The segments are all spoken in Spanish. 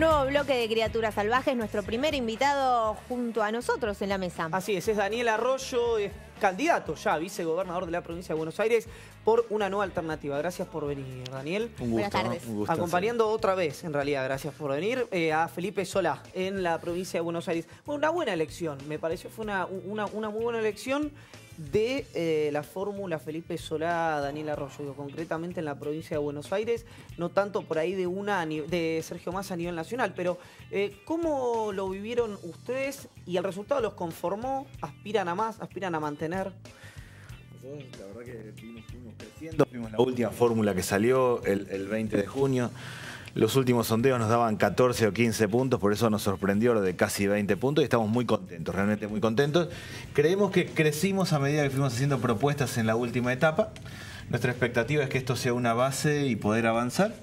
Nuevo bloque de Criaturas Salvajes, nuestro primer invitado junto a nosotros en la mesa. Así es, es Daniel Arroyo, es candidato ya a vicegobernador de la provincia de Buenos Aires por una nueva alternativa. Gracias por venir, Daniel. Un Buenas tardes. Acompañando otra vez, en realidad, gracias por venir, eh, a Felipe Solá en la provincia de Buenos Aires. Una buena elección, me pareció, fue una muy buena elección de eh, la fórmula Felipe Solá, Daniel Arroyo, concretamente en la provincia de Buenos Aires, no tanto por ahí de una de Sergio Massa a nivel nacional, pero eh, ¿cómo lo vivieron ustedes y el resultado los conformó? ¿Aspiran a más? ¿Aspiran a mantener? la verdad que vimos, fuimos creciendo, vimos la última fórmula que salió el 20 de junio. Los últimos sondeos nos daban 14 o 15 puntos, por eso nos sorprendió lo de casi 20 puntos y estamos muy contentos, realmente muy contentos. Creemos que crecimos a medida que fuimos haciendo propuestas en la última etapa. Nuestra expectativa es que esto sea una base y poder avanzar.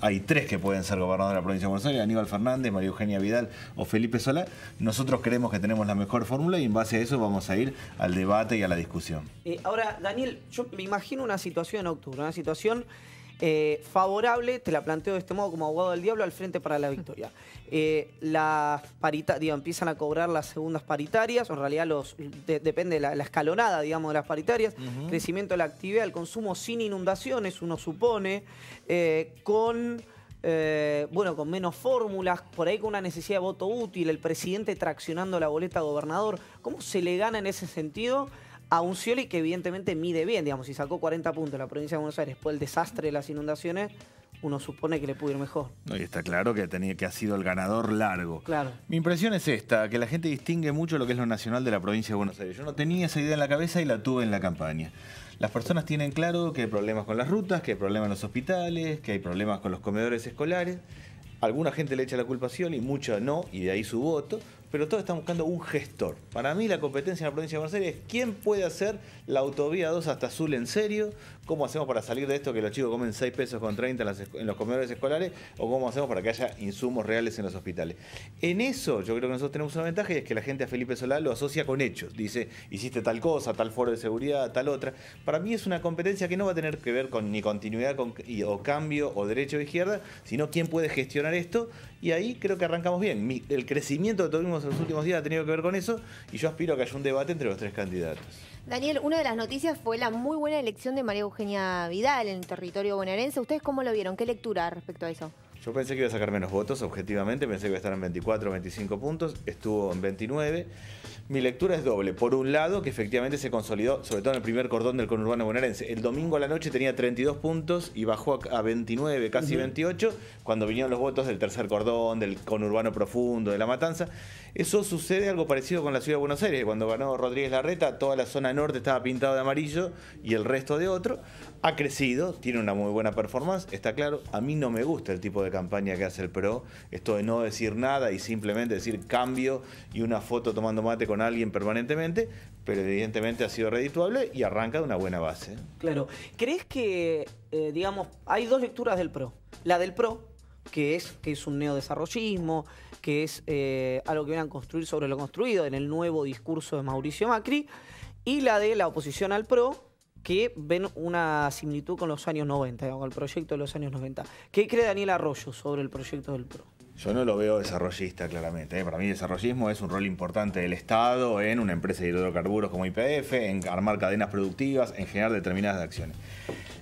Hay tres que pueden ser gobernadores de la provincia de Buenos Aires, Aníbal Fernández, María Eugenia Vidal o Felipe Solá. Nosotros creemos que tenemos la mejor fórmula y en base a eso vamos a ir al debate y a la discusión. Eh, ahora, Daniel, yo me imagino una situación en octubre, una situación eh, favorable, te la planteo de este modo como abogado del diablo, al Frente para la Victoria. Eh, las empiezan a cobrar las segundas paritarias, en realidad los, depende de la, escalonada, digamos, de las paritarias, crecimiento de la actividad, el consumo sin inundaciones, uno supone, eh, con... bueno, con menos fórmulas, por ahí con una necesidad de voto útil, el presidente traccionando la boleta gobernador. ¿Cómo se le gana en ese sentido a un Cioli que evidentemente mide bien, digamos, si sacó 40 puntos la provincia de Buenos Aires después el desastre de las inundaciones, uno supone que le pudo ir mejor. está claro que, tenía, que ha sido el ganador largo. Claro. Mi impresión es esta, que la gente distingue mucho lo que es lo nacional de la provincia de Buenos Aires. Yo no tenía esa idea en la cabeza y la tuve en la campaña. Las personas tienen claro que hay problemas con las rutas, que hay problemas en los hospitales, que hay problemas con los comedores escolares. Alguna gente le echa la culpación y mucha no, y de ahí su voto pero todos estamos buscando un gestor. Para mí la competencia en la provincia de Buenos Aires es quién puede hacer la autovía 2 hasta Azul en serio, cómo hacemos para salir de esto que los chicos comen 6 pesos con 30 en, los comedores escolares, o cómo hacemos para que haya insumos reales en los hospitales. En eso yo creo que nosotros tenemos una ventaja y es que la gente a Felipe Solá lo asocia con hechos. Dice, hiciste tal cosa, tal foro de seguridad, tal otra. Para mí es una competencia que no va a tener que ver con ni continuidad o cambio o derecho o izquierda, sino quién puede gestionar esto. Y ahí creo que arrancamos bien. el crecimiento que tuvimos en los últimos días ha tenido que ver con eso y yo aspiro a que haya un debate entre los tres candidatos. Daniel, una de las noticias fue la muy buena elección de María Eugenia Vidal en el territorio bonaerense. ¿Ustedes cómo lo vieron? ¿Qué lectura respecto a eso? Yo pensé que iba a sacar menos votos, objetivamente, pensé que iba a estar en 24 25 puntos, estuvo en 29. Mi lectura es doble. Por un lado, que efectivamente se consolidó, sobre todo en el primer cordón del conurbano bonaerense. El domingo a la noche tenía 32 puntos y bajó a 29, casi 28, cuando vinieron los votos del tercer cordón, del conurbano profundo, de la matanza. Eso sucede algo parecido con la ciudad de Buenos Aires. Cuando ganó Rodríguez Larreta, toda la zona norte estaba pintada de amarillo y el resto de otro. Ha crecido, tiene una muy buena performance, está claro. A mí no me gusta el tipo de campaña que hace el PRO, esto de no decir nada y simplemente decir cambio y una foto tomando mate con alguien permanentemente, pero evidentemente ha sido redituable y arranca de una buena base. Claro, ¿crees que, eh, digamos, hay dos lecturas del PRO? La del PRO, que es, que es un neodesarrollismo, que es eh, algo que van a construir sobre lo construido en el nuevo discurso de Mauricio Macri, y la de la oposición al PRO, que ven una similitud con los años 90, con el proyecto de los años 90. ¿Qué cree Daniel Arroyo sobre el proyecto del PRO? Yo no lo veo desarrollista, claramente. ¿eh? Para mí, desarrollismo es un rol importante del Estado en una empresa de hidrocarburos como IPF, en armar cadenas productivas, en generar determinadas acciones.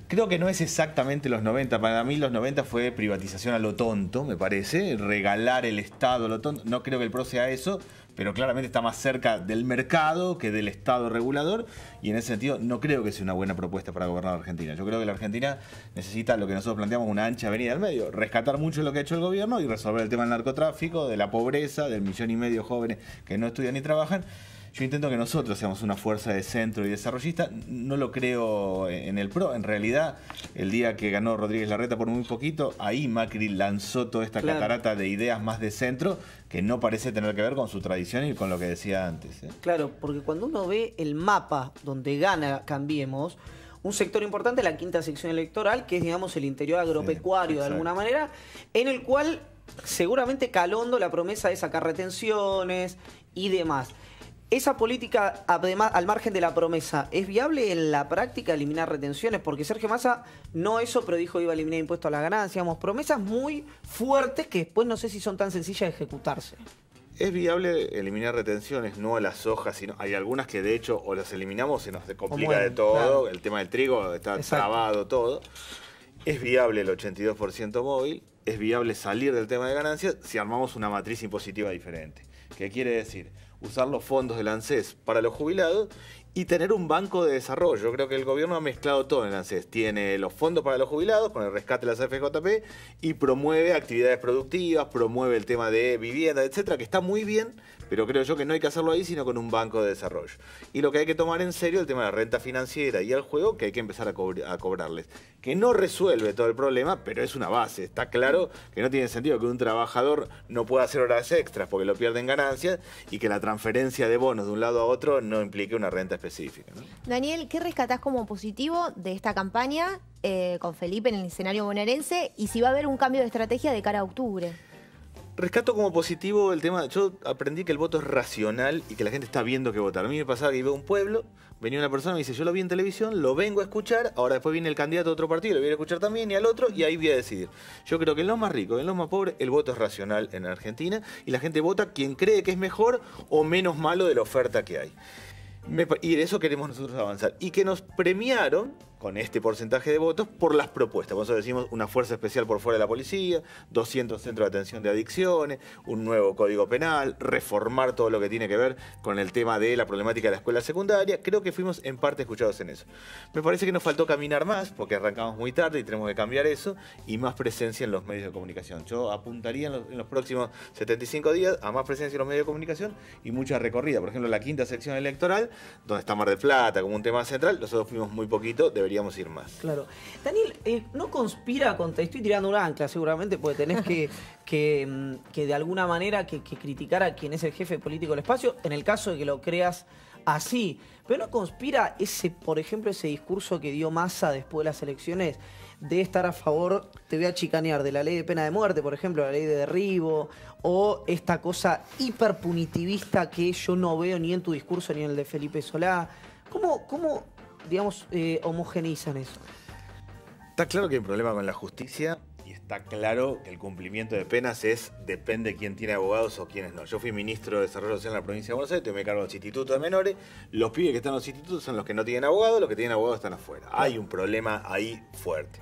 Creo que no es exactamente los 90. Para mí, los 90 fue privatización a lo tonto, me parece. Regalar el Estado a lo tonto. No creo que el PRO sea eso pero claramente está más cerca del mercado que del Estado regulador y en ese sentido no creo que sea una buena propuesta para gobernar Argentina. Yo creo que la Argentina necesita lo que nosotros planteamos, una ancha avenida al medio, rescatar mucho lo que ha hecho el gobierno y resolver el tema del narcotráfico, de la pobreza, del millón y medio de jóvenes que no estudian ni trabajan. Yo intento que nosotros seamos una fuerza de centro y desarrollista. No lo creo en el PRO. En realidad, el día que ganó Rodríguez Larreta por muy poquito, ahí Macri lanzó toda esta catarata de ideas más de centro que no parece tener que ver con su tradición y con lo que decía antes. ¿eh? Claro, porque cuando uno ve el mapa donde gana Cambiemos, un sector importante, la quinta sección electoral, que es, digamos, el interior agropecuario de alguna manera, en el cual seguramente Calondo la promesa de sacar retenciones y demás. ¿Esa política, además, al margen de la promesa, es viable en la práctica eliminar retenciones? Porque Sergio Massa no eso, pero dijo que iba a eliminar impuestos a la ganancia. Vamos, promesas muy fuertes que después no sé si son tan sencillas de ejecutarse. Es viable eliminar retenciones, no a las hojas, sino hay algunas que de hecho o las eliminamos se nos complica de todo. El tema del trigo está trabado todo. Es viable el 82% móvil, es viable salir del tema de ganancias si armamos una matriz impositiva diferente. ¿Qué quiere decir? usar los fondos del ANSES para los jubilados y tener un banco de desarrollo. creo que el gobierno ha mezclado todo en el ANSES. Tiene los fondos para los jubilados, con el rescate de las FJP, y promueve actividades productivas, promueve el tema de vivienda, etcétera, que está muy bien, pero creo yo que no hay que hacerlo ahí, sino con un banco de desarrollo. Y lo que hay que tomar en serio es el tema de la renta financiera y el juego, que hay que empezar a, cobrarles. Que no resuelve todo el problema, pero es una base. Está claro que no tiene sentido que un trabajador no pueda hacer horas extras porque lo pierden ganancias y que la transferencia de bonos de un lado a otro no implique una renta específica. Daniel, ¿qué rescatás como positivo de esta campaña eh, con Felipe en el escenario bonaerense y si va a haber un cambio de estrategia de cara a octubre? Rescato como positivo el tema, yo aprendí que el voto es racional y que la gente está viendo que votar. A mí me pasaba que iba a un pueblo, venía una persona y me dice, yo lo vi en televisión, lo vengo a escuchar, ahora después viene el candidato de otro partido, lo viene a escuchar también y al otro y ahí voy a decidir. Yo creo que en los más ricos, en los más pobres, el voto es racional en Argentina y la gente vota quien cree que es mejor o menos malo de la oferta que hay. y de eso queremos nosotros avanzar. Y que nos premiaron con este porcentaje de votos por las propuestas. Por eso decimos una fuerza especial por fuera de la policía, 200 centros de atención de adicciones, un nuevo código penal, reformar todo lo que tiene que ver con el tema de la problemática de la escuela secundaria. Creo que fuimos en parte escuchados en eso. Me parece que nos faltó caminar más porque arrancamos muy tarde y tenemos que cambiar eso y más presencia en los medios de comunicación. Yo apuntaría en los, próximos 75 días a más presencia en los medios de comunicación y mucha recorrida. Por ejemplo, la quinta sección electoral, donde está Mar del Plata como un tema central, nosotros fuimos muy poquito, deberíamos Podríamos ir más. Claro. Daniel, eh, ¿no conspira contra, estoy tirando un ancla seguramente, porque tenés que, que, mm, que de alguna manera que, criticar a quien es el jefe político del espacio, en el caso de que lo creas así, pero ¿no conspira ese, por ejemplo, ese discurso que dio Massa después de las elecciones? de estar a favor, te voy a chicanear, de la ley de pena de muerte, por ejemplo, la ley de derribo, o esta cosa hiperpunitivista que yo no veo ni en tu discurso ni en el de Felipe Solá. ¿Cómo, cómo digamos, eh, homogeneizan eso. Está claro que hay un problema con la justicia y está claro que el cumplimiento de penas es depende quién tiene abogados o quiénes no. Yo fui ministro de Desarrollo Social en la provincia de Buenos Aires, me cargo de los institutos de menores. Los pibes que están en los institutos son los que no tienen abogados, los que tienen abogados están afuera. Hay un problema ahí fuerte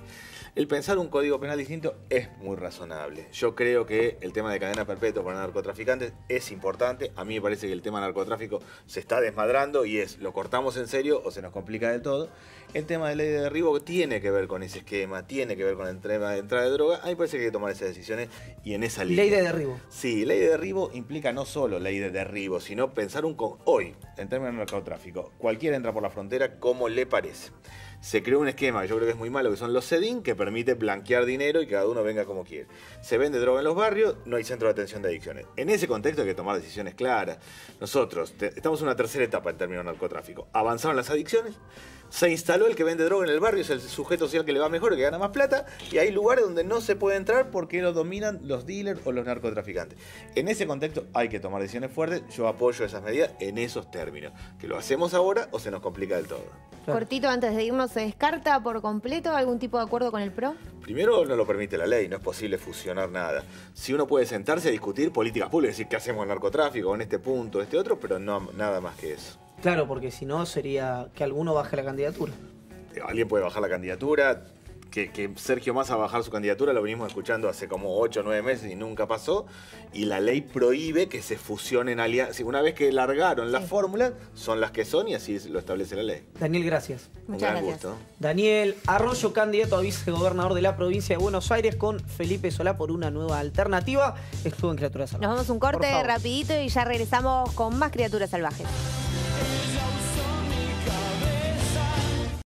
el pensar un código penal distinto es muy razonable. Yo creo que el tema de cadena perpetua para narcotraficantes es importante. A mí me parece que el tema narcotráfico se está desmadrando y es, lo cortamos en serio o se nos complica del todo. El tema de ley de derribo tiene que ver con ese esquema, tiene que ver con el tema de entrada de droga. A mí me parece que hay que tomar esas decisiones y en esa línea. Ley de derribo. Sí, ley de derribo implica no solo ley de derribo, sino pensar un... Hoy, en términos de narcotráfico, cualquiera entra por la frontera como le parece se creó un esquema que yo creo que es muy malo, que son los SEDIN, que permite blanquear dinero y que cada uno venga como quiere. Se vende droga en los barrios, no hay centro de atención de adicciones. En ese contexto hay que tomar decisiones claras. Nosotros estamos en una tercera etapa en términos de narcotráfico. Avanzaron las adicciones, se instaló el que vende droga en el barrio, es el sujeto social que le va mejor, que gana más plata, y hay lugares donde no se puede entrar porque lo dominan los dealers o los narcotraficantes. En ese contexto hay que tomar decisiones fuertes, yo apoyo esas medidas en esos términos, que lo hacemos ahora o se nos complica del todo. Cortito antes de irnos, ¿Se descarta por completo algún tipo de acuerdo con el PRO? Primero, no lo permite la ley, no es posible fusionar nada. Si uno puede sentarse a discutir políticas públicas, decir qué hacemos con el narcotráfico, en este punto, este otro, pero no nada más que eso. Claro, porque si no sería que alguno baje la candidatura. Alguien puede bajar la candidatura, que, que, Sergio Massa bajar su candidatura, lo venimos escuchando hace como 8 o 9 meses y nunca pasó. Y la ley prohíbe que se fusionen alianzas. Una vez que largaron la fórmula, son las que son y así lo establece la ley. Daniel, gracias. Muchas gracias. Daniel Arroyo, candidato a vicegobernador de la provincia de Buenos Aires con Felipe Solá por una nueva alternativa. Estuvo en Criaturas Salvajes. Nos vamos un corte rapidito y ya regresamos con más Criaturas Salvajes.